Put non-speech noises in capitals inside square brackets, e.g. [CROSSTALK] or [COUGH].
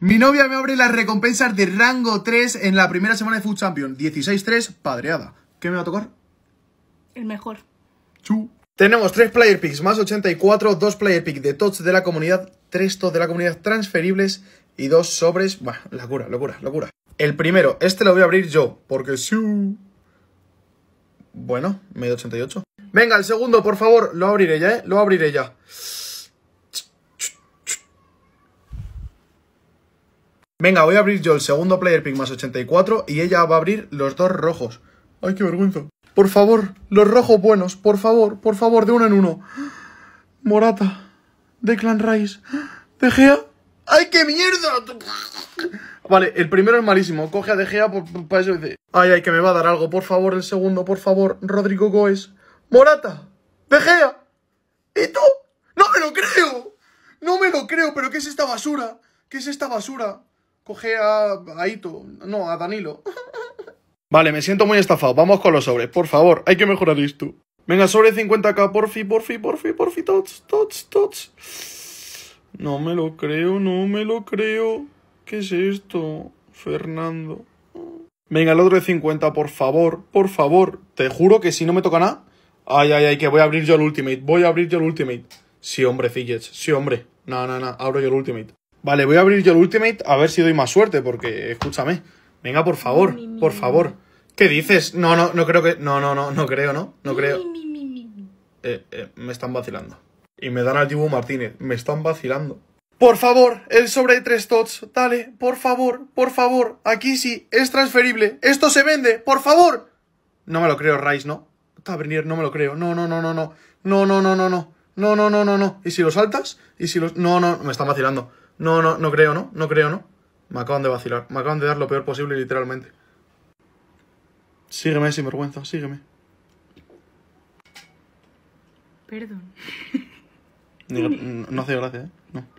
Mi novia me abre las recompensas de rango 3 en la primera semana de Food Champion. 16-3, padreada. ¿Qué me va a tocar? El mejor. Chu. Tenemos 3 player picks más 84, 2 player picks de tots de la comunidad, 3 tots de la comunidad transferibles y 2 sobres. la locura, locura, locura. El primero, este lo voy a abrir yo, porque si. Bueno, medio 88. Venga, el segundo, por favor, lo abriré ya, ¿eh? Lo abriré ya. Venga, voy a abrir yo el segundo player pick más 84 y ella va a abrir los dos rojos. Ay, qué vergüenza. Por favor, los rojos buenos, por favor, por favor, de uno en uno. Morata, de Clan Rice, de Gea. ¡Ay, qué mierda! Vale, el primero es malísimo. Coge a De Gea por, eso dice... Ay, ay, que me va a dar algo. Por favor, el segundo, por favor. Rodrigo Goes. Morata. De Gea. ¿Y tú? ¡No me lo creo! ¡No me lo creo! ¿Pero qué es esta basura? ¿Qué es esta basura? coge a, Aito. no, a Danilo. Vale, me siento muy estafado. Vamos con los sobres, por favor. Hay que mejorar esto. Venga, sobre 50k, porfi, porfi, porfi, porfi, tots, tots, tots. No me lo creo, no me lo creo. ¿Qué es esto, Fernando? Venga, el otro de 50, por favor, por favor. Te juro que si no me toca nada... Ay, ay, ay, que voy a abrir yo el Ultimate. Voy a abrir yo el Ultimate. Sí, hombre, Fillets. Sí, hombre. No, no, no. Abro yo el Ultimate. Vale, voy a abrir yo el Ultimate a ver si doy más suerte, porque escúchame. Venga, por favor, por favor. ¿Qué dices? No, no, no creo que. No, no, no, no creo, ¿no? No creo. Eh, eh, me están vacilando. Y me dan al Dibu Martínez. Me están vacilando. Por favor, el sobre de tres tots. Dale, por favor, por favor. Aquí sí, es transferible. Esto se vende, por favor. No me lo creo, Rice, ¿no? Está venir, no me lo creo. No, no, no, no, no. No, no, no, no, no. No, no, no, no, no. ¿Y si lo saltas? ¿Y si los.? No, no, me están vacilando. No, no, no creo, ¿no? No creo, ¿no? Me acaban de vacilar. Me acaban de dar lo peor posible, literalmente. Sígueme sin vergüenza, sígueme. Perdón. no, [LAUGHS] no hace gracia, ¿eh? No.